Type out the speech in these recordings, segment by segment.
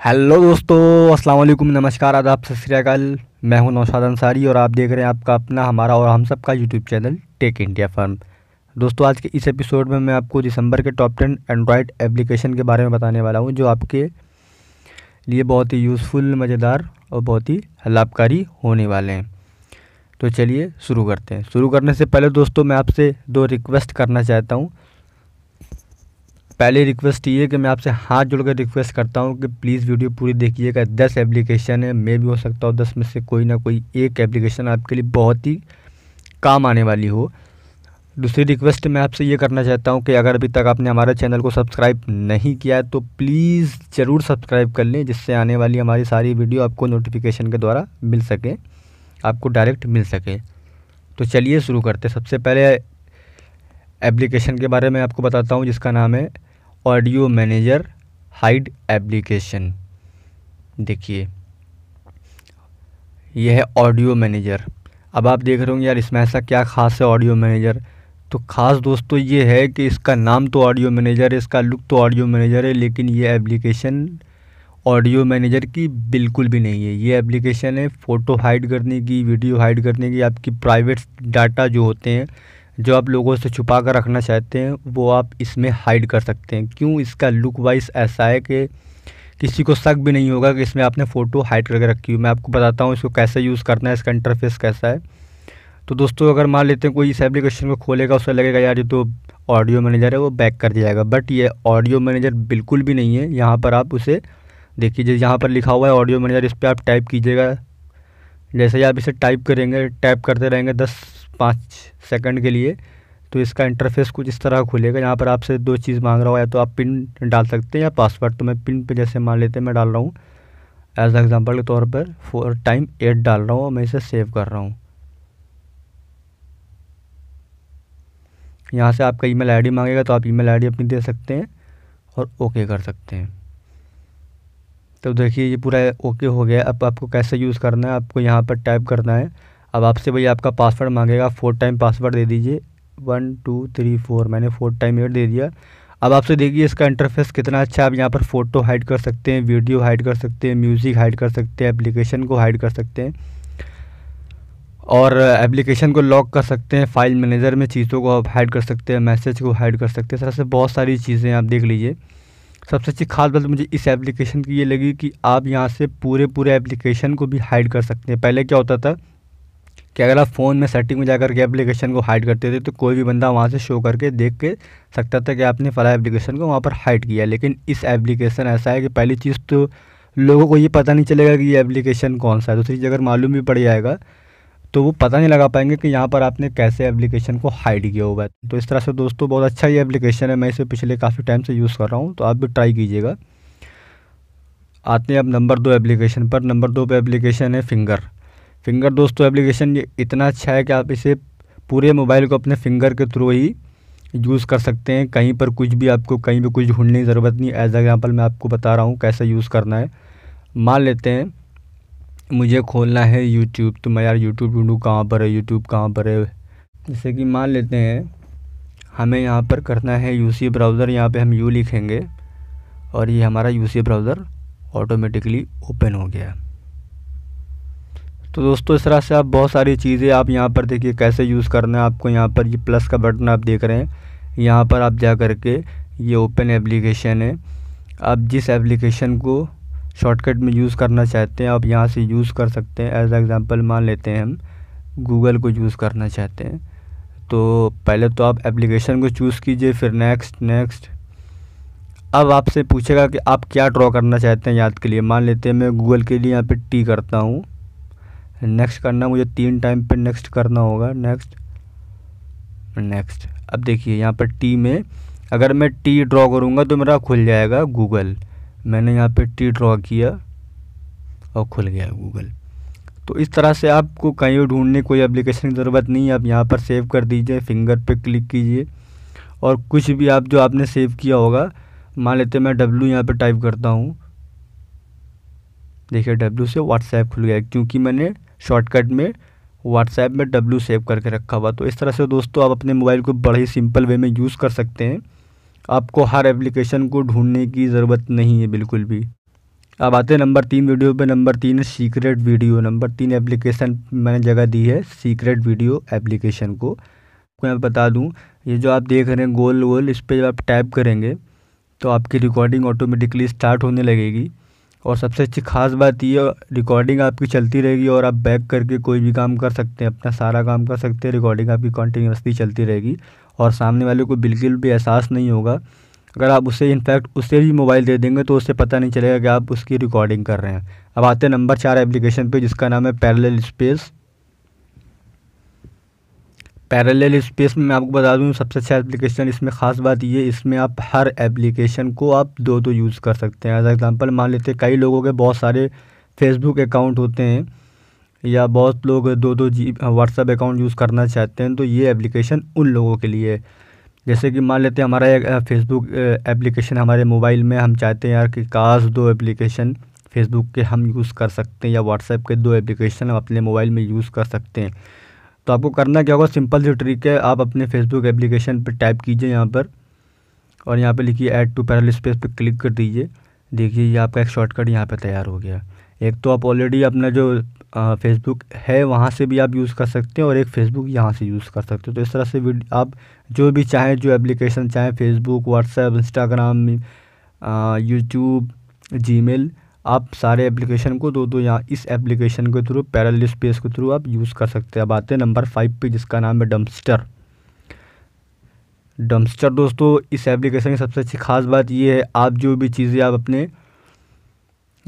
hello दोस्तों अस्सलाम वालेकुम नमस्कार आदाब सत श्रीकाल मैं हूं नौशाद अंसारी और आप देख रहे हैं आपका अपना हमारा और हम सब का YouTube channel tech India firm दोस्तों आज के इस एपिसोड में मैं आपको दिसंबर के टॉप टेन एंड्रॉयड एप्लीकेशन के बारे में बताने वाला हूं जो आपके लिए बहुत ही यूज़फुल मज़ेदार और बहुत ही लाभकारी होने वाले हैं तो चलिए शुरू करते हैं शुरू करने से पहले दोस्तों मैं आपसे दो रिक्वेस्ट करना चाहता हूँ पहले रिक्वेस्ट ये कि मैं आपसे हाथ जोड़कर रिक्वेस्ट करता हूँ कि प्लीज़ वीडियो पूरी देखिएगा दस एप्लीकेशन है मे भी हो सकता हो दस में से कोई ना कोई एक एप्लीकेशन आपके लिए बहुत ही काम आने वाली हो दूसरी रिक्वेस्ट मैं आपसे ये करना चाहता हूँ कि अगर अभी तक आपने हमारे चैनल को सब्सक्राइब नहीं किया है तो प्लीज़ ज़रूर सब्सक्राइब कर लें जिससे आने वाली हमारी सारी वीडियो आपको नोटिफिकेशन के द्वारा मिल सके आपको डायरेक्ट मिल सके तो चलिए शुरू करते सबसे पहले एप्लीकेशन के बारे में आपको बताता हूँ जिसका नाम है ऑडियो मैनेजर हाइड एप्लीकेशन देखिए यह है ऑडियो मैनेजर अब आप देख रहे होंगे यार इसमें ऐसा क्या खास है ऑडियो मैनेजर तो ख़ास दोस्तों ये है कि इसका नाम तो ऑडियो मैनेजर है इसका लुक तो ऑडियो मैनेजर है लेकिन ये एप्लीकेशन ऑडियो मैनेजर की बिल्कुल भी नहीं है ये एप्लीकेशन है फ़ोटो हाइड करने की वीडियो हाइड करने की आपकी प्राइवेट डाटा जो होते हैं जो आप लोगों से छुपा कर रखना चाहते हैं वो आप इसमें हाइड कर सकते हैं क्यों इसका लुक वाइज ऐसा है कि किसी को शक भी नहीं होगा कि इसमें आपने फ़ोटो हाइड करके रखी हुई मैं आपको बताता हूँ इसको कैसे यूज़ करना है इसका इंटरफेस कैसा है तो दोस्तों अगर मान लेते हैं कोई इस एप्लीकेशन को खोलेगा उससे लगेगा यार ये तो ऑडियो मैनेजर है वो बैक कर दिया जाएगा बट ये ऑडियो मैनेजर बिल्कुल भी नहीं है यहाँ पर आप उसे देखिए जैसे यहाँ पर लिखा हुआ है ऑडियो मैनेजर इस पर आप टाइप कीजिएगा जैसे ही आप इसे टाइप करेंगे टाइप करते रहेंगे दस पाँच सेकंड के लिए तो इसका इंटरफेस कुछ इस तरह खुलेगा यहाँ पर आपसे दो चीज़ मांग रहा हो या तो आप पिन डाल सकते हैं या पासवर्ड तो मैं पिन पे जैसे मान लेते हैं मैं डाल रहा हूँ एज एग्ज़ाम्पल के तौर पर फोर टाइम एट डाल रहा हूँ और मैं इसे सेव कर रहा हूँ यहाँ से आपका ई मेल मांगेगा तो आप ई मेल अपनी दे सकते हैं और ओके कर सकते हैं तो देखिए ये पूरा ओके हो गया अब आपको कैसे यूज़ करना है आपको यहाँ पर टाइप करना है अब आपसे भाई आपका पासवर्ड मांगेगा फोर टाइम पासवर्ड दे दीजिए वन टू थ्री फोर मैंने फोर टाइम एड दे दिया अब आपसे देखिए इसका इंटरफेस कितना अच्छा आप यहाँ पर फ़ोटो हाइड कर सकते हैं वीडियो हाइड कर सकते हैं म्यूज़िक हाइड कर सकते हैं एप्लीकेशन को हाइड कर सकते हैं और एप्लीकेशन को लॉक कर सकते हैं फाइल मैनेजर में चीज़ों को आप हाइड कर सकते हैं मैसेज को हाइड कर सकते हैं सर से बहुत सारी चीज़ें आप देख लीजिए सबसे अच्छी खास बात मुझे इस एप्लीकेशन की ये लगी कि आप यहाँ से पूरे पूरे एप्लीकेशन को भी हाइड कर सकते हैं पहले क्या होता था कि अगर आप फ़ोन में सेटिंग में जाकर के एप्लीकेशन को हाइड करते थे तो कोई भी बंदा वहाँ से शो करके देख के सकता था कि आपने फ़ला एप्लीकेशन को वहाँ पर हाइड किया लेकिन इस एप्लीकेशन ऐसा है कि पहली चीज़ तो लोगों को ये पता नहीं चलेगा कि ये एप्लीकेशन कौन सा है दूसरी जगह मालूम भी पड़ जाएगा तो वो पता नहीं लगा पाएंगे कि यहाँ पर आपने कैसे एप्लीकेशन को हाइड किया हुआ है तो इस तरह से दोस्तों बहुत अच्छा ये एप्लीकेशन है मैं इसे पिछले काफ़ी टाइम से यूज़ कर रहा हूँ तो आप भी ट्राई कीजिएगा आते हैं अब नंबर दो एप्लीकेशन पर नंबर दो पर एप्लीकेशन है फिंगर फिंगर दोस्तों एप्लीकेशन ये इतना अच्छा है कि आप इसे पूरे मोबाइल को अपने फिंगर के थ्रू ही यूज़ कर सकते हैं कहीं पर कुछ भी आपको कहीं भी कुछ ढूंढने की ज़रूरत नहीं एज एग्ज़ाम्पल मैं आपको बता रहा हूँ कैसे यूज़ करना है मान लेते हैं मुझे खोलना है यूट्यूब तो मैं यार यूट्यूब ढूँढूँ कहाँ पर है यूट्यूब कहाँ पर है जैसे कि मान लेते हैं हमें यहाँ पर करना है सी ब्राउज़र यहाँ पे हम यू लिखेंगे और ये हमारा यूसी ब्राउज़र ऑटोमेटिकली ओपन हो गया तो दोस्तों इस तरह से आप बहुत सारी चीज़ें आप यहाँ पर देखिए कैसे यूज़ करना है आपको यहाँ पर ये यह प्लस का बटन आप देख रहे हैं यहाँ पर आप जा करके ये ओपन एप्लीकेशन है आप जिस एप्लीकेशन को शॉर्टकट में यूज़ करना चाहते हैं आप यहाँ से यूज़ कर सकते हैं एज एग्ज़ाम्पल मान लेते हैं हम गूगल को यूज़ करना चाहते हैं तो पहले तो आप एप्लीकेशन को चूज़ कीजिए फिर नेक्स्ट नेक्स्ट अब आपसे पूछेगा कि आप क्या ड्रॉ करना चाहते हैं याद के लिए मान लेते हैं मैं गूगल के लिए यहाँ पे टी करता हूँ नेक्स्ट करना मुझे तीन टाइम पे नेक्स्ट करना होगा नेक्स्ट नेक्स्ट अब देखिए यहाँ पर टी में अगर मैं टी ड्रॉ करूँगा तो मेरा खुल जाएगा गूगल मैंने यहाँ पे टी ड्रॉ किया और खुल गया गूगल तो इस तरह से आपको कहीं ढूंढने कोई एप्लीकेशन की ज़रूरत नहीं है आप यहाँ पर सेव कर दीजिए फिंगर पे क्लिक कीजिए और कुछ भी आप जो आपने सेव किया होगा मान लेते मैं डब्लू यहाँ पर टाइप करता हूँ देखिए डब्ल्यू से व्हाट्सएप खुल गया क्योंकि मैंने शॉर्टकट में व्हाट्सएप में डब्ल्यू सेव करके रखा हुआ तो इस तरह से दोस्तों आप अपने मोबाइल को बड़े ही सिंपल वे में यूज़ कर सकते हैं आपको हर एप्लीकेशन को ढूंढने की ज़रूरत नहीं है बिल्कुल भी अब आते हैं नंबर तीन वीडियो पे नंबर तीन है सीक्रेट वीडियो नंबर तीन एप्लीकेशन मैंने जगह दी है सीक्रेट वीडियो एप्लीकेशन को आपको मैं बता दूं ये जो आप देख रहे हैं गोल गोल इस पर जब आप टैप करेंगे तो आपकी रिकॉर्डिंग ऑटोमेटिकली स्टार्ट होने लगेगी और सबसे अच्छी खास बात ये रिकॉर्डिंग आपकी चलती रहेगी और आप बैक करके कोई भी काम कर सकते हैं अपना सारा काम कर सकते हैं रिकॉर्डिंग आपकी कॉन्टीन्यूसली चलती रहेगी और सामने वाले को बिल्कुल भी एहसास नहीं होगा अगर आप उसे इनफैक्ट उसे भी मोबाइल दे देंगे तो उसे पता नहीं चलेगा कि आप उसकी रिकॉर्डिंग कर रहे हैं अब आते हैं नंबर चार एप्लीकेशन पे जिसका नाम है पैरेलल स्पेस पैरेलल स्पेस में मैं आपको बता दूं सबसे अच्छा एप्लीकेशन इसमें ख़ास बात ये इसमें आप हर एप्लीकेशन को आप दो दो यूज़ कर सकते हैं एज एग्ज़ाम्पल मान लेते हैं कई लोगों के बहुत सारे फेसबुक अकाउंट होते हैं या बहुत लोग दो दो जी व्हाट्सएप अकाउंट यूज़ करना चाहते हैं तो ये एप्लीकेशन उन लोगों के लिए जैसे कि मान लेते हैं हमारा एक फेसबुक एप्लीकेशन हमारे मोबाइल में हम चाहते हैं यार कि काश दो एप्लीकेशन फेसबुक के हम यूज़ कर सकते हैं या व्हाट्सएप के दो एप्लीकेशन हम अपने मोबाइल में यूज़ कर सकते हैं तो आपको करना क्या होगा सिंपल सी ट्रिक है आप अपने फेसबुक एप्लीकेशन पर टाइप कीजिए यहाँ पर और यहाँ पर लिखिए ऐड टू पैरल स्पेस पर क्लिक कर दीजिए देखिए ये आपका एक शॉर्टकट यहाँ पर तैयार हो गया एक तो आप ऑलरेडी अपना जो फेसबुक है वहाँ से भी आप यूज़ कर सकते हैं और एक फ़ेसबुक यहाँ से यूज़ कर सकते हो तो इस तरह से आप जो भी चाहें जो एप्लीकेशन चाहें Facebook WhatsApp Instagram YouTube Gmail आप सारे एप्लीकेशन को दो दो यहाँ इस एप्लीकेशन के थ्रू पैरल स्पेस के थ्रू आप यूज़ कर सकते हैं अब आते हैं नंबर फाइव पे जिसका नाम है डम्पस्टर डम्पस्टर दोस्तों इस एप्लीकेशन की सबसे अच्छी खास बात ये है आप जो भी चीज़ें आप अपने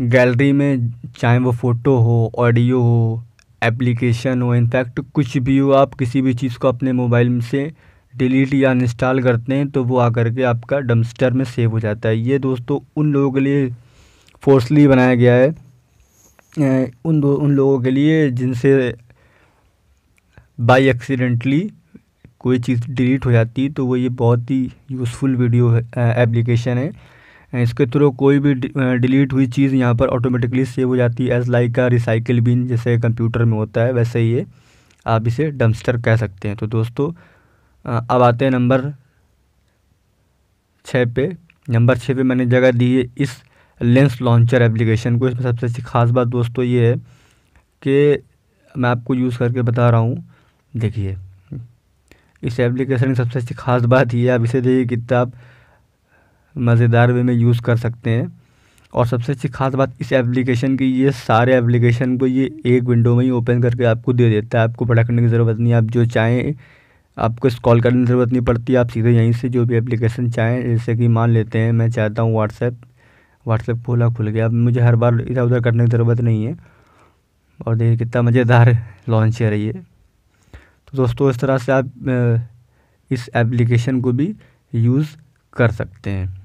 गैलरी में चाहे वो फ़ोटो हो ऑडियो हो एप्लीकेशन हो इनफैक्ट कुछ भी हो आप किसी भी चीज़ को अपने मोबाइल से डिलीट या इंस्टॉल करते हैं तो वो आकर के आपका डम्स्टर में सेव हो जाता है ये दोस्तों उन लोगों के लिए फोर्सली बनाया गया है उन दो उन लोगों के लिए जिनसे बाई एक्सीडेंटली कोई चीज़ डिलीट हो जाती है तो वो ये बहुत ही यूज़फुल वीडियो एप्लीकेशन है इसके थ्रू कोई भी डिलीट हुई चीज़ यहाँ पर ऑटोमेटिकली सेव हो जाती है एज लाइक का रिसाइकिल बिन जैसे कंप्यूटर में होता है वैसे ही ये आप इसे डम्स्टर कह सकते हैं तो दोस्तों अब आते हैं नंबर छः पे नंबर छः पे मैंने जगह दी है इस लेंस लॉन्चर एप्लीकेशन को इसमें सबसे अच्छी खास बात दोस्तों ये है कि मैं आपको यूज़ करके बता रहा हूँ देखिए इस एप्लीकेशन की सबसे अच्छी खास बात ये आप इसे देखिए किताब मज़ेदार वे में यूज़ कर सकते हैं और सबसे अच्छी खास बात इस एप्लीकेशन की ये सारे एप्लीकेशन को ये एक विंडो में ही ओपन करके आपको दे देता है आपको बड़ा करने की ज़रूरत नहीं आप जो चाहें आपको कॉल करने की ज़रूरत नहीं पड़ती आप सीधे यहीं से जो भी एप्लीकेशन चाहें जैसे कि मान लेते हैं मैं चाहता हूँ व्हाट्सएप व्हाट्सएप खोला खुल गया अब मुझे हर बार इधर उधर करने की ज़रूरत नहीं है और देखिए कितना मज़ेदार लॉन्च है रही है तो दोस्तों इस तरह से आप इस एप्लीकेशन को भी यूज़ कर सकते हैं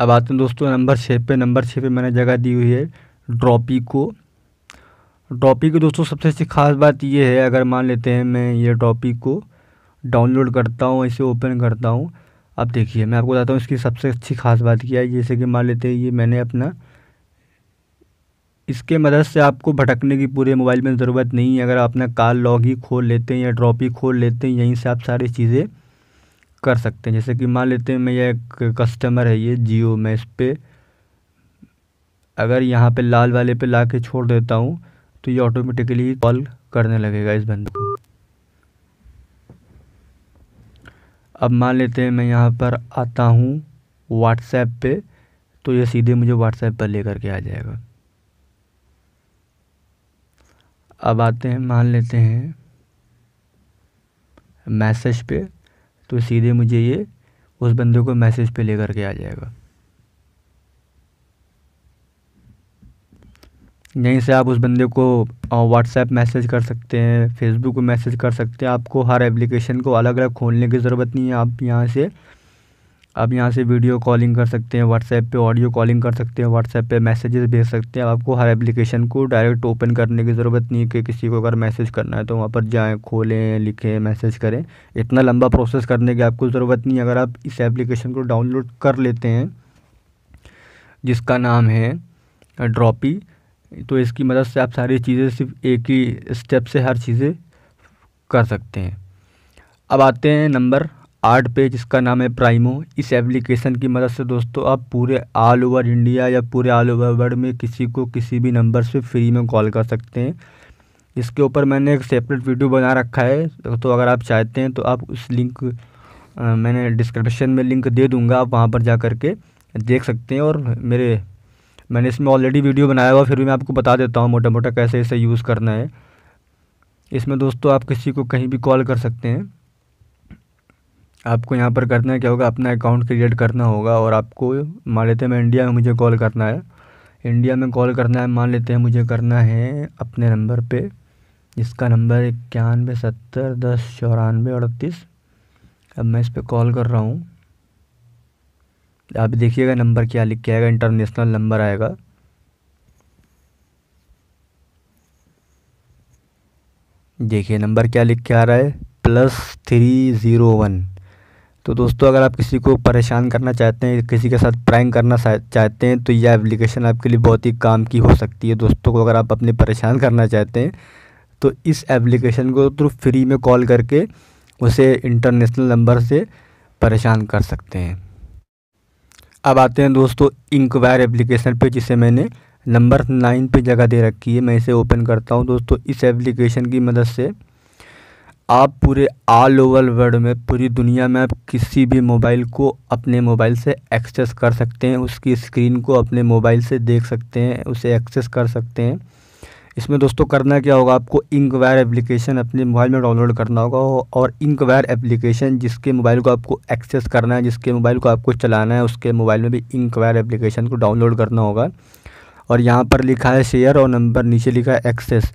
अब आते हैं दोस्तों नंबर छः पे नंबर छः पे मैंने जगह दी हुई है ड्रॉपी को ड्रॉपी को दोस्तों सबसे अच्छी खास बात ये है अगर मान लेते हैं मैं ये ड्रॉपी को डाउनलोड करता हूँ इसे ओपन करता हूँ अब देखिए मैं आपको बताता हूँ इसकी सबसे अच्छी खास बात क्या है जैसे कि मान लेते हैं ये मैंने अपना इसके मदद से आपको भटकने की पूरे मोबाइल में ज़रूरत नहीं है अगर आप अपना कार लॉग ही खोल लेते हैं या ड्रॉप ही खोल लेते हैं यहीं से आप सारी चीज़ें कर सकते हैं जैसे कि मान लेते हैं मैं ये एक कस्टमर है ये जियो मैं इस पर अगर यहाँ पे लाल वाले पे ला के छोड़ देता हूँ तो ये ऑटोमेटिकली कॉल करने लगेगा इस बंदे को अब मान लेते हैं मैं यहाँ पर आता हूँ व्हाट्सएप पे तो ये सीधे मुझे व्हाट्सएप पर लेकर के आ जाएगा अब आते हैं मान लेते हैं मैसेज पे तो सीधे मुझे ये उस बंदे को मैसेज पे लेकर के आ जाएगा यहीं से आप उस बंदे को व्हाट्सएप मैसेज कर सकते हैं फेसबुक को मैसेज कर सकते हैं आपको हर एप्लीकेशन को अलग अलग खोलने की ज़रूरत नहीं है आप यहाँ से आप यहाँ से वीडियो कॉलिंग कर सकते हैं व्हाट्सएप पे ऑडियो कॉलिंग कर सकते हैं व्हाट्सएप पे मैसेजेस भेज सकते हैं आपको हर एप्लीकेशन को डायरेक्ट ओपन करने की ज़रूरत नहीं है कि किसी को अगर मैसेज करना है तो वहाँ पर जाएँ खोलें लिखें मैसेज करें इतना लंबा प्रोसेस करने की आपको ज़रूरत नहीं है अगर आप इस एप्लीकेशन को डाउनलोड कर लेते हैं जिसका नाम है ड्रॉपी तो इसकी मदद से आप सारी चीज़ें सिर्फ एक ही स्टेप से हर चीज़ें कर सकते हैं अब आते हैं नंबर आर्ट पेज इसका नाम है प्राइमो इस एप्लीकेशन की मदद से दोस्तों आप पूरे ऑल ओवर इंडिया या पूरे ऑल ओवर वर्ल्ड में किसी को किसी भी नंबर से फ्री में कॉल कर सकते हैं इसके ऊपर मैंने एक सेपरेट वीडियो बना रखा है तो अगर आप चाहते हैं तो आप उस लिंक आ, मैंने डिस्क्रिप्शन में लिंक दे दूँगा आप वहाँ पर जा कर के देख सकते हैं और मेरे मैंने इसमें ऑलरेडी वीडियो बनाया हुआ फिर भी मैं आपको बता देता हूँ मोटा मोटा कैसे इसे यूज़ करना है इसमें दोस्तों आप किसी को कहीं भी कॉल कर सकते हैं आपको यहाँ पर करना क्या होगा अपना अकाउंट क्रिएट करना होगा और आपको मान लेते हैं मैं इंडिया में मुझे कॉल करना है इंडिया में कॉल करना है मान लेते हैं मुझे करना है अपने नंबर पे इसका नंबर इक्यानवे सत्तर दस चौरानवे अड़तीस अब मैं इस पर कॉल कर रहा हूँ आप देखिएगा नंबर क्या लिख के आएगा इंटरनेशनल नंबर आएगा देखिए नंबर क्या लिख के आ रहा है प्लस थ्री ज़ीरो वन तो दोस्तों अगर आप किसी को परेशान करना चाहते हैं किसी के साथ प्रैंक करना चाहते हैं तो यह एप्लीकेशन आपके लिए बहुत ही काम की हो सकती है दोस्तों को अगर आप अपने परेशान करना चाहते हैं तो इस एप्लीकेशन को थ्रू फ्री में कॉल करके उसे इंटरनेशनल नंबर से परेशान कर सकते हैं अब आते हैं दोस्तों इंक्वायर एप्लीकेशन पे जिसे मैंने नंबर नाइन पे जगह दे रखी है मैं इसे ओपन करता हूँ दोस्तों इस एप्लीकेशन की मदद से आप पूरे ऑल ओवर वर्ल्ड में पूरी दुनिया में आप किसी भी मोबाइल को अपने मोबाइल से एक्सेस कर सकते हैं उसकी स्क्रीन को अपने मोबाइल से देख सकते हैं उसे एक्सेस कर सकते हैं इसमें दोस्तों करना क्या होगा आपको इंक वायर एप्लीकेशन अपने मोबाइल में डाउनलोड करना होगा और इंक वायर एप्लीकेशन जिसके मोबाइल को आपको एक्सेस करना है जिसके मोबाइल को आपको चलाना है उसके मोबाइल में भी इंक वायर एप्लीकेशन को डाउनलोड करना होगा और यहाँ पर लिखा है शेयर और नंबर नीचे लिखा है एक्सेस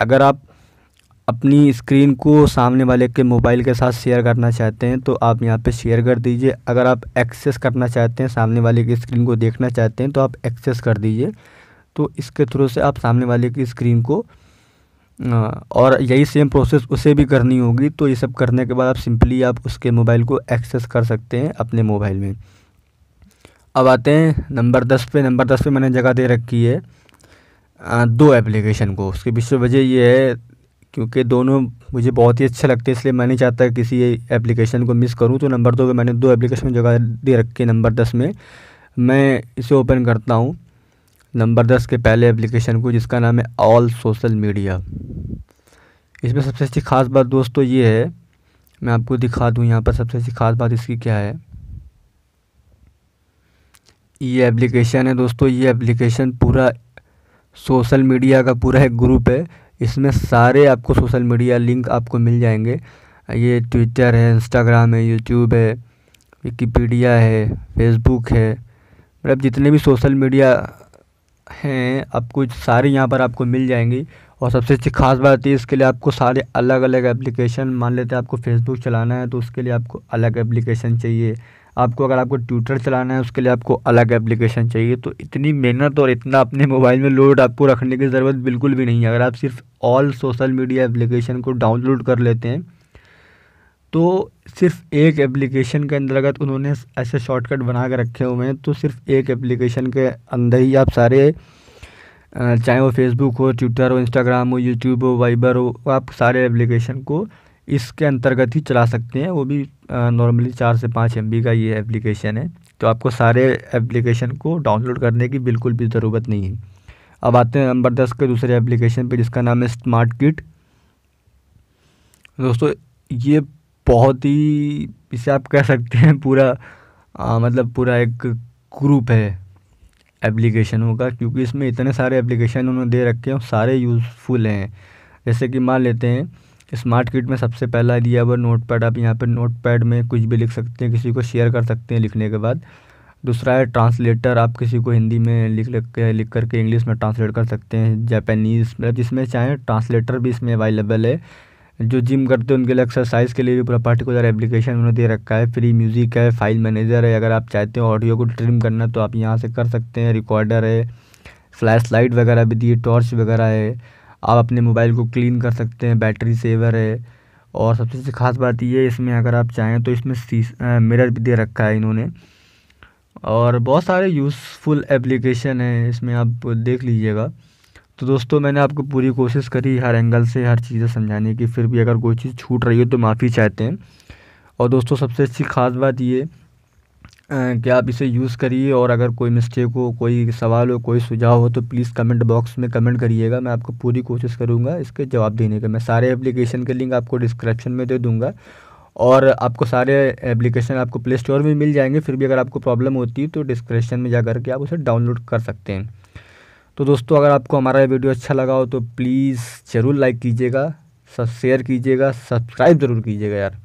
अगर आप अपनी स्क्रीन को सामने वाले के मोबाइल के साथ शेयर करना चाहते हैं तो आप यहाँ पे शेयर कर दीजिए अगर आप एक्सेस करना चाहते हैं सामने वाले की स्क्रीन को देखना चाहते हैं तो आप एक्सेस कर दीजिए तो इसके थ्रू से आप सामने वाले की स्क्रीन को और यही सेम प्रोसेस उसे भी करनी होगी तो ये सब करने के बाद आप सिंपली आप उसके मोबाइल को एक्सेस कर सकते हैं अपने मोबाइल में अब आते हैं नंबर दस पे नंबर दस पे मैंने जगह दे रखी है दो एप्लीकेशन को उसके पीछे वजह ये है क्योंकि दोनों मुझे बहुत ही अच्छे लगते हैं इसलिए मैं नहीं चाहता किसी एप्लीकेशन को मिस करूं तो नंबर दो मैंने दो एप्लीकेशन जगह दे रखी है नंबर दस में मैं इसे ओपन करता हूं नंबर दस के पहले एप्लीकेशन को जिसका नाम है ऑल सोशल मीडिया इसमें सबसे अच्छी खास बात दोस्तों ये है मैं आपको दिखा दूँ यहाँ पर सबसे अच्छी खास बात इसकी क्या है ये एप्लीकेशन है दोस्तों ये एप्लीकेशन पूरा सोशल मीडिया का पूरा एक ग्रुप है इसमें सारे आपको सोशल मीडिया लिंक आपको मिल जाएंगे ये ट्विटर है इंस्टाग्राम है यूट्यूब है विकीपीडिया है फेसबुक है मतलब जितने भी सोशल मीडिया हैं आपको सारे यहाँ पर आपको मिल जाएंगी और सबसे अच्छी खास बात है इसके लिए आपको सारे अलग अलग एप्लीकेशन मान लेते हैं आपको फेसबुक चलाना है तो उसके लिए आपको अलग एप्लीकेशन चाहिए आपको अगर आपको ट्विटर चलाना है उसके लिए आपको अलग एप्लीकेशन चाहिए तो इतनी मेहनत और इतना अपने मोबाइल में लोड आपको रखने की ज़रूरत बिल्कुल भी नहीं है अगर आप सिर्फ ऑल सोशल मीडिया एप्लीकेशन को डाउनलोड कर लेते हैं तो सिर्फ एक एप्लीकेशन के अंदर अगर उन्होंने ऐसे शॉर्टकट बना के रखे हुए हैं तो सिर्फ एक एप्लीकेशन के अंदर ही आप सारे चाहे वो फेसबुक हो ट्विटर हो इंस्टाग्राम हो यूट्यूब हो वाइबर हो आप सारे एप्लीकेशन को इसके अंतर्गत ही चला सकते हैं वो भी नॉर्मली चार से पाँच एम का ये एप्लीकेशन है तो आपको सारे एप्लीकेशन को डाउनलोड करने की बिल्कुल भी ज़रूरत नहीं है अब आते हैं नंबर दस के दूसरे एप्लीकेशन पे जिसका नाम है स्मार्ट किट दोस्तों ये बहुत ही इसे आप कह सकते हैं पूरा आ, मतलब पूरा एक ग्रुप है एप्लीकेशनों का क्योंकि इसमें इतने सारे एप्लीकेशन उन्होंने दे रखे हैं सारे यूज़फुल हैं जैसे कि मान लेते हैं स्मार्ट किट में सबसे पहला दिया हुआ नोट पैड आप यहाँ पर नोट पैड में कुछ भी लिख सकते हैं किसी को शेयर कर सकते हैं लिखने के बाद दूसरा है ट्रांसलेटर आप किसी को हिंदी में लिख लिख के लिख करके इंग्लिश में ट्रांसलेट कर सकते हैं जापानीज़ मतलब जिसमें चाहें ट्रांसलेटर भी इसमें अवेलेबल है जो जिम करते हैं उनके लिए एक्सरसाइज के लिए भी पूरा पर्टिकुलर एप्लीकेशन उन्होंने दे रखा है फ्री म्यूज़िक है फाइल मैनेजर है अगर आप चाहते हो ऑडियो को ट्रिम करना तो आप यहाँ से कर सकते हैं रिकॉर्डर है फ्लैश लाइट वगैरह भी दिए टॉर्च वगैरह है आप अपने मोबाइल को क्लीन कर सकते हैं बैटरी सेवर है और सबसे ख़ास बात ये इसमें अगर आप चाहें तो इसमें मिरर भी दे रखा है इन्होंने और बहुत सारे यूज़फुल एप्लीकेशन हैं इसमें आप देख लीजिएगा तो दोस्तों मैंने आपको पूरी कोशिश करी हर एंगल से हर चीज़ें समझाने की फिर भी अगर कोई चीज़ छूट रही हो तो माफ़ी चाहते हैं और दोस्तों सबसे अच्छी खास बात ये कि आप इसे यूज़ करिए और अगर कोई मिस्टेक हो कोई सवाल हो कोई सुझाव हो तो प्लीज़ कमेंट बॉक्स में कमेंट करिएगा मैं आपको पूरी कोशिश करूँगा इसके जवाब देने का मैं सारे एप्लीकेशन के लिंक आपको डिस्क्रिप्शन में दे दूँगा और आपको सारे एप्लीकेशन आपको प्ले स्टोर में मिल जाएंगे फिर भी अगर आपको प्रॉब्लम होती है तो डिस्क्रिप्शन में जा करके आप उसे डाउनलोड कर सकते हैं तो दोस्तों अगर आपको हमारा वीडियो अच्छा लगा हो तो प्लीज़ ज़रूर लाइक कीजिएगा सब शेयर कीजिएगा सब्सक्राइब ज़रूर कीजिएगा यार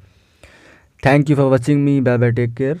thank you for watching me bye bye take care